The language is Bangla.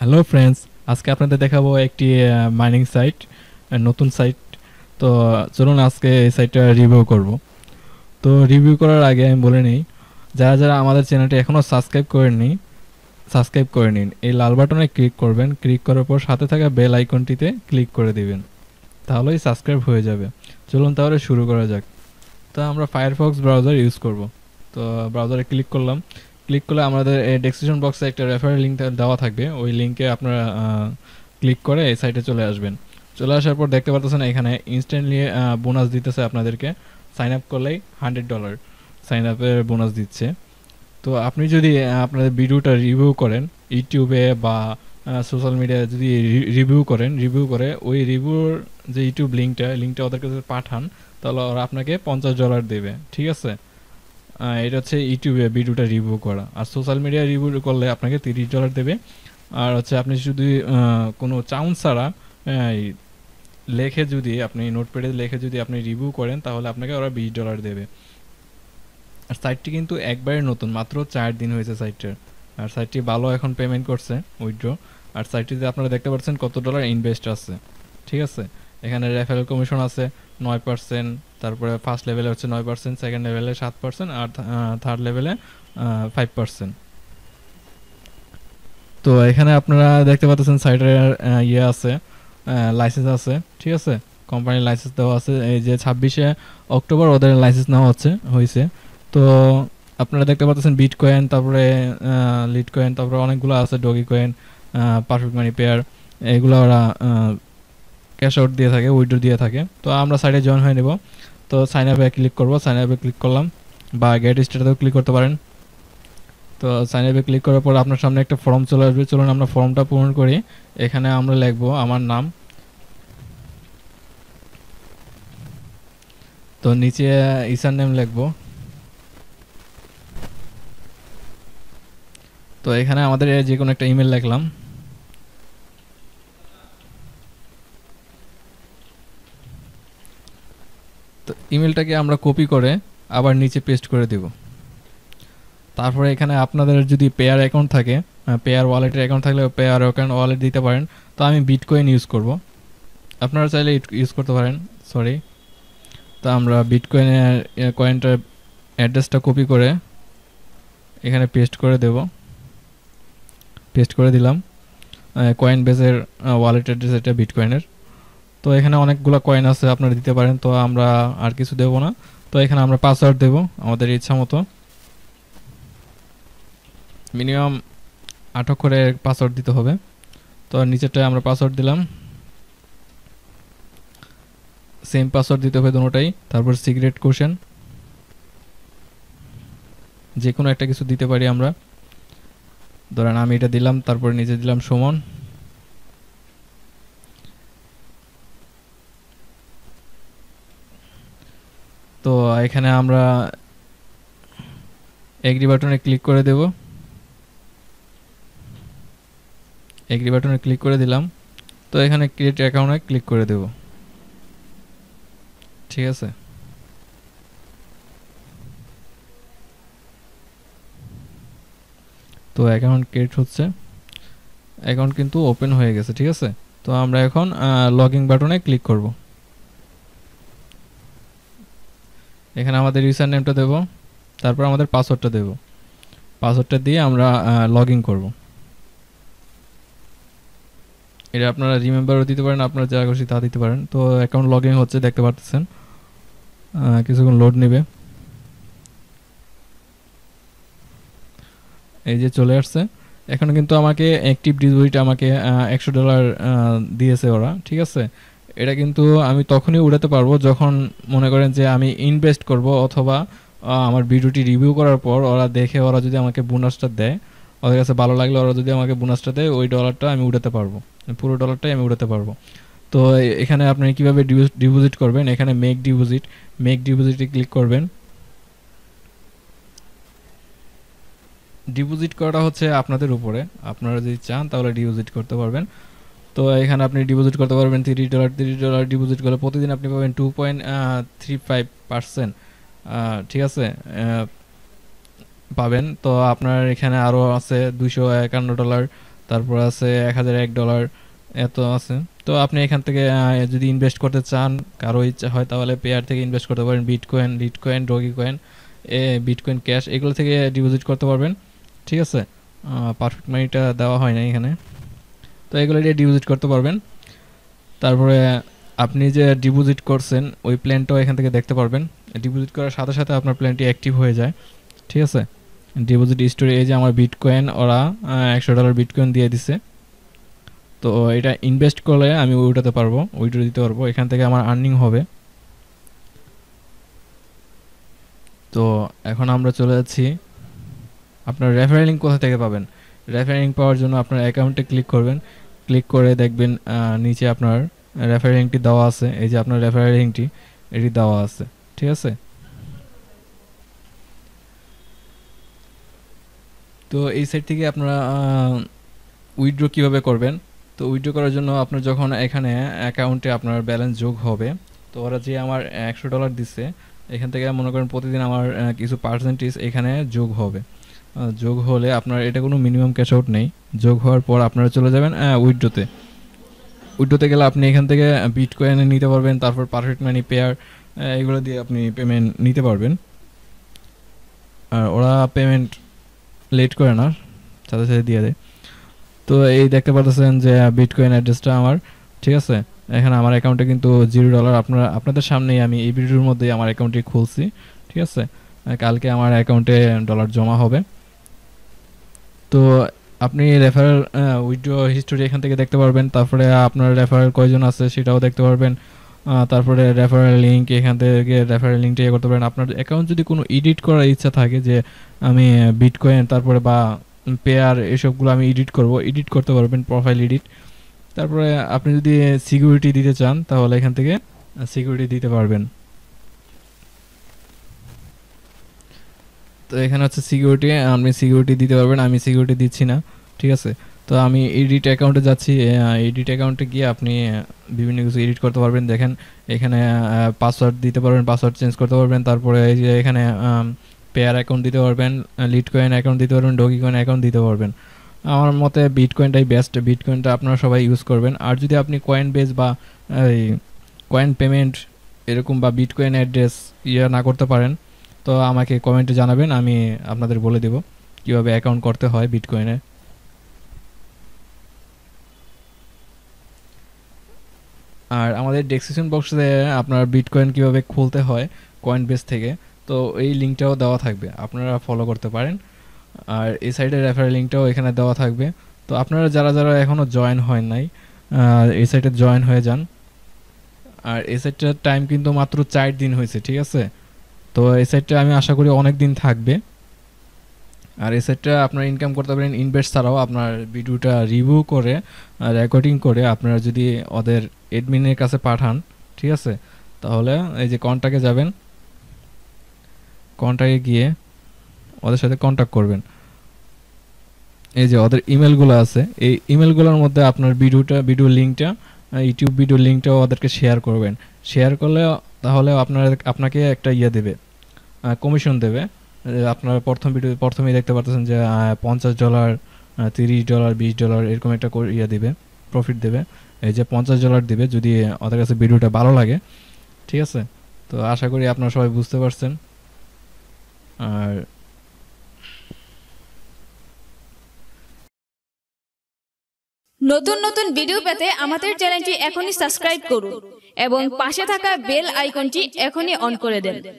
হ্যালো ফ্রেন্ডস আজকে আপনাদের দেখাবো একটি মাইনিং সাইট নতুন সাইট তো চলুন আজকে এই সাইটটা রিভিউ করব তো রিভিউ করার আগে আমি বলে নিই যারা যারা আমাদের চ্যানেলটি এখনও সাবস্ক্রাইব করেনি সাবস্ক্রাইব করে নিন এই লাল বাটনে ক্লিক করবেন ক্লিক করার পর সাথে থাকা বেল আইকনটিতে ক্লিক করে দিবেন তাহলেই সাবস্ক্রাইব হয়ে যাবে চলুন তাহলে শুরু করা যাক তো আমরা ফায়ারফক্স ব্রাউজার ইউজ করব তো ব্রাউজারে ক্লিক করলাম ক্লিক করলে আমাদের ডেসক্রিপশন বক্সে একটা রেফারেল লিঙ্ক দেওয়া থাকবে ওই লিঙ্কে আপনারা ক্লিক করে এই সাইটে চলে আসবেন চলে আসার পর দেখতে পারতেছেন এখানে ইনস্ট্যান্টলি বোনাস দিতেছে আপনাদেরকে সাইন আপ করলেই হান্ড্রেড ডলার সাইন আপের বোনাস দিচ্ছে তো আপনি যদি আপনাদের ভিডিওটা রিভিউ করেন ইউটিউবে বা সোশ্যাল মিডিয়ায় যদি রিভিউ করেন রিভিউ করে ওই রিভিউর যে ইউটিউব লিঙ্কটা লিঙ্কটা ওদের কাছে পাঠান তাহলে ওরা আপনাকে পঞ্চাশ ডলার দেবে ঠিক আছে এটা হচ্ছে ইউটিউবে ভিডিওটা রিভিউ করা আর সোশ্যাল মিডিয়ায় রিভিউ করলে আপনাকে তিরিশ ডলার দেবে আর হচ্ছে আপনি যদি কোনো চাউন ছাড়া লেখে যদি আপনি নোটপ্যাডে লেখে যদি আপনি রিভিউ করেন তাহলে আপনাকে ওরা বিশ ডলার দেবে আর সাইটটি কিন্তু একবারে নতুন মাত্র চার দিন হয়েছে সাইটটার আর সাইটটি ভালো এখন পেমেন্ট করছে উইথড্র আর সাইটটিতে আপনারা দেখতে পাচ্ছেন কত ডলার ইনভেস্ট আছে ঠিক আছে এখানে রেফারেল কমিশন আছে নয় পার্সেন্ট তারপরে ফার্স্ট লেভেলে হচ্ছে নয় পার্সেন্ট সেকেন্ড লেভেলে সাত পার্সেন্ট আর থার্ড লেভেলে ফাইভ পার্সেন্ট তো এখানে আপনারা দেখতে পাচ্ছেন সাইটের ইয়ে আছে লাইসেন্স আছে ঠিক আছে কোম্পানির লাইসেন্স দেওয়া আছে এই যে ছাব্বিশে অক্টোবর ওদের লাইসেন্স নেওয়া হচ্ছে হয়েছে তো আপনারা দেখতে পাচ্ছেন বিট কয়েন তারপরে লিড কয়েন তারপরে অনেকগুলো আছে dogecoin perfect money Payeer এগুলো ওরা ক্যাশ আউট দিয়ে থাকে উইড্রো দিয়ে থাকে তো আমরা সাইডে জয়েন হয়ে নেব তো সাইন আপে ক্লিক করব সাইন আপে ক্লিক করলাম বা গেট স্টেটাসেও ক্লিক করতে পারেন তো সাইন আপে ক্লিক করার পর আপনার সামনে একটা ফর্ম চলে আসবে চলুন আমরা ফর্মটা পূরণ করি এখানে আমরা লিখব আমার নাম তো নিচে ইসার নেম লিখব তো এখানে আমাদের যে কোনো একটা ইমেল লিখলাম তো ইমেলটাকে আমরা কপি করে আবার নিচে পেস্ট করে দেব তারপরে এখানে আপনাদের যদি পেয়ার অ্যাকাউন্ট থাকে পেয়ার ওয়ালেটের অ্যাকাউন্ট থাকলে পেয়ার অ্যাকাউন্ট ওয়ালেট দিতে পারেন তো আমি বিটকয়েন ইউজ করব আপনারা চাইলে ইউজ করতে পারেন সরি তো আমরা বিটকয়েনের কয়েনটার অ্যাড্রেসটা কপি করে এখানে পেস্ট করে দেব পেস্ট করে দিলাম কয়েন বেসের ওয়ালেট অ্যাড্রেস এটা বিটকয়েনের তো এখানে অনেকগুলো কয়েন আছে আপনারা দিতে পারেন তো আমরা আর কিছু দেব না তো এখানে আমরা পাসওয়ার্ড দেব আমাদের ইচ্ছা মতো মিনিমাম আট করে পাসওয়ার্ড দিতে হবে তো নিচেরটায় আমরা পাসওয়ার্ড দিলাম সেম পাসওয়ার্ড দিতে হবে দুটাই তারপর সিগারেট কোশ্চেন যে কোনো একটা কিছু দিতে পারি আমরা ধরেন আমি এটা দিলাম তারপর নিজে দিলাম সুমন তো এখানে আমরা এগ্রি বাটনে ক্লিক করে দেব এগ্রি বাটনে ক্লিক করে দিলাম তো এখানে ক্রিয়েট অ্যাকাউন্টে ক্লিক করে দেব ঠিক আছে তো অ্যাকাউন্ট ক্রিয়েট হচ্ছে অ্যাকাউন্ট কিন্তু ওপেন হয়ে গেছে ঠিক আছে তো আমরা এখন লগ ইন বাটনে ক্লিক করবো এখানে আমাদের ইউসার নেমটা দেবো তারপর আমাদের পাসওয়ার্ডটা দেবো পাসওয়ার্ডটা দিয়ে আমরা লগ ইন করবো এটা আপনারা রিমেম্বারও দিতে পারেন আপনারা যারা খুশি তা দিতে পারেন তো অ্যাকাউন্ট লগ ইন হচ্ছে দেখতে পারতেছেন কিছুক্ষণ লোড নেবে এই যে চলে আসছে এখন কিন্তু আমাকে অ্যাক্টিভ ডিপোজিট আমাকে একশো ডলার দিয়েছে ওরা ঠিক আছে এটা কিন্তু আমি তখনই উড়াতে পারবো যখন মনে করেন যে আমি ইনভেস্ট করব অথবা আমার ভিডিওটি রিভিউ করার পর ওরা দেখে ওরা যদি আমাকে বোনাসটা দেয় ওদের কাছে ভালো লাগলে ওরা যদি আমাকে বোনাসটা দেয় ওই ডলারটা আমি উড়াতে পারবো পুরো ডলারটাই আমি উড়াতে পারবো তো এখানে আপনি কীভাবে ডিপোজিট করবেন এখানে মেক ডিপোজিট মেক ডিপোজিটে ক্লিক করবেন ডিপোজিট করাটা হচ্ছে আপনাদের উপরে আপনারা যদি চান তাহলে ডিপোজিট করতে পারবেন তো এখানে আপনি ডিপোজিট করতে পারবেন three dollar three dollar deposit করলে প্রতিদিন আপনি পাবেন two point three five percent ঠিক আছে পাবেন তো আপনার এখানে আরও আছে দুশো একান্ন ডলার তারপর আছে এক হাজার এক ডলার এত আছে তো আপনি এখান থেকে যদি ইনভেস্ট করতে চান কারো ইচ্ছা হয় তাহলে পেয়ার থেকে ইনভেস্ট করতে পারেন বিটকয়েন লিটকয়েন ডগি কয়েন এ বিটকয়েন ক্যাশ এগুলো থেকে ডিপোজিট করতে পারবেন ঠিক আছে পারফেক্ট মানিটা দেওয়া হয় না এখানে তো এগুলো দিয়ে ডিপোজিট করতে পারবেন তারপরে আপনি যে ডিপোজিট করছেন ওই প্ল্যানটাও এখান থেকে দেখতে পারবেন ডিপোজিট করার সাথে সাথে আপনার প্ল্যানটি অ্যাক্টিভ হয়ে যায় ঠিক আছে ডিপোজিট স্টোরি এই যে আমার বিটকয়েন ওরা একশো ডলার বিটকয়েন দিয়ে দিছে তো এটা ইনভেস্ট করলে আমি উঠাতে পারবো উইড্রো দিতে পারবো এখান থেকে আমার আর্নিং হবে তো এখন আমরা চলে যাচ্ছি আপনার রেফারেলিং কোথা থেকে পাবেন রেফারিং পাওয়ার জন্য আপনার অ্যাকাউন্টে ক্লিক করবেন ক্লিক করে দেখবেন নিচে আপনার রেফারিংটি দেওয়া আছে এই যে আপনার রেফারিংটি এটি দেওয়া আছে ঠিক আছে তো এই সাইট থেকে আপনারা উইড্রো কিভাবে করবেন তো উইথড্রো করার জন্য আপনার যখন এখানে অ্যাকাউন্টে আপনার ব্যালেন্স যোগ হবে তো ওরা যে আমার একশো ডলার দিচ্ছে এখান থেকে মনে করেন প্রতিদিন আমার কিছু পার্সেন্টেজ এখানে যোগ হবে যোগ হলে আপনার এটা কোনো মিনিমাম ক্যাশ আউট নেই যোগ হওয়ার পর আপনারা চলে যাবেন উইড্রোতে উইড্রোতে গেলে আপনি এখান থেকে বিট কয়েনে নিতে পারবেন তারপর পারফেক্ট মানি পেয়ার এগুলো দিয়ে আপনি পেমেন্ট নিতে পারবেন আর ওরা পেমেন্ট লেট করে না সাথে সাথে দিয়ে দেয় তো এই দেখতে পাচ্ছেন যে বিটকয়েন অ্যাড্রেসটা আমার ঠিক আছে এখানে আমার অ্যাকাউন্টে কিন্তু জিরো ডলার আপনারা আপনাদের সামনেই আমি এই ভিডিওর মধ্যেই আমার অ্যাকাউন্টটি খুলছি ঠিক আছে কালকে আমার অ্যাকাউন্টে ডলার জমা হবে তো আপনি রেফারেল উইথড্র হিস্টোরি এখান থেকে দেখতে পারবেন তারপরে আপনার রেফারেল কয়জন আছে সেটাও দেখতে পারবেন তারপরে রেফারেল লিঙ্ক এখান থেকে রেফারেল লিঙ্কটা ইয়ে করতে পারেন আপনার অ্যাকাউন্ট যদি কোনো এডিট করার ইচ্ছা থাকে যে আমি বিটকয়েন তারপরে বা পেয়ার এসবগুলো আমি এডিট করব এডিট করতে পারবেন প্রোফাইল এডিট তারপরে আপনি যদি সিকিউরিটি দিতে চান তাহলে এখান থেকে সিকিউরিটি দিতে পারবেন তো এখানে হচ্ছে সিকিউরিটি আপনি সিকিউরিটি দিতে পারবেন আমি সিকিউরিটি দিচ্ছি না ঠিক আছে তো আমি এডিট অ্যাকাউন্টে যাচ্ছি এডিট অ্যাকাউন্টে গিয়ে আপনি বিভিন্ন কিছু এডিট করতে পারবেন দেখেন এখানে পাসওয়ার্ড দিতে পারবেন পাসওয়ার্ড চেঞ্জ করতে পারবেন তারপরে এই যে এখানে পেয়ার অ্যাকাউন্ট দিতে পারবেন লিড কয়েন অ্যাকাউন্ট দিতে পারবেন ডগি কয়েন অ্যাকাউন্ট দিতে পারবেন আমার মতে বিটকয়েনটাই বেস্ট বিটকয়েনটা আপনারা সবাই ইউজ করবেন আর যদি আপনি কয়েন বেস বা এই কয়েন পেমেন্ট এরকম বা বিটকয়েন অ্যাড্রেস ইয়ে না করতে পারেন তো আমাকে কমেন্টে জানাবেন আমি আপনাদের বলে দেব কিভাবে অ্যাকাউন্ট করতে হয় বিটকয়েনে আর আমাদের ডেসক্রিপশন বক্সে আপনার বিটকয়েন কিভাবে খুলতে হয় কয়েন বেস থেকে তো এই লিঙ্কটাও দেওয়া থাকবে আপনারা ফলো করতে পারেন আর এই সাইডের রেফারেল লিঙ্কটাও এখানে দেওয়া থাকবে তো আপনারা যারা যারা এখনও জয়েন হয় নাই এই সাইটে জয়েন হয়ে যান আর এই সাইটটার টাইম কিন্তু মাত্র চার দিন হয়েছে ঠিক আছে তো এই সাইটটা আমি আশা করি অনেক দিন থাকবে আর এই সাইটটা আপনার ইনকাম করতে পারেন ইনভেস্ট ছাড়াও আপনার ভিডিওটা রিভিউ করে রেকর্ডিং করে আপনারা যদি ওদের এডমিনের কাছে পাঠান ঠিক আছে তাহলে এই যে কন্ট্যাক্টে যাবেন কন্ট্যাক্টে গিয়ে ওদের সাথে কন্ট্যাক্ট করবেন এই যে ওদের ইমেলগুলো আছে এই ইমেলগুলোর মধ্যে আপনার ভিডিওটা ভিডিও লিঙ্কটা ইউটিউব ভিডিও লিঙ্কটাও ওদেরকে শেয়ার করবেন শেয়ার করলে তাহলে আপনার আপনাকে একটা ইয়ে দেবে কমিশন দেবে আপনারা প্রথম ভিডিও প্রথমেই দেখতে পারতেছেন যে পঞ্চাশ ডলার তিরিশ ডলার বিশ ডলার এরকম একটা ইয়ে দেবে প্রফিট দেবে এই যে পঞ্চাশ ডলার দেবে যদি ওদের কাছে ভিডিওটা ভালো লাগে ঠিক আছে তো আশা করি আপনারা সবাই বুঝতে পারছেন আর নতুন নতুন ভিডিও পেতে আমাদের চ্যানেলটি এখনই সাবস্ক্রাইব করুন এবং পাশে থাকা বেল আইকনটি এখনই অন করে দেন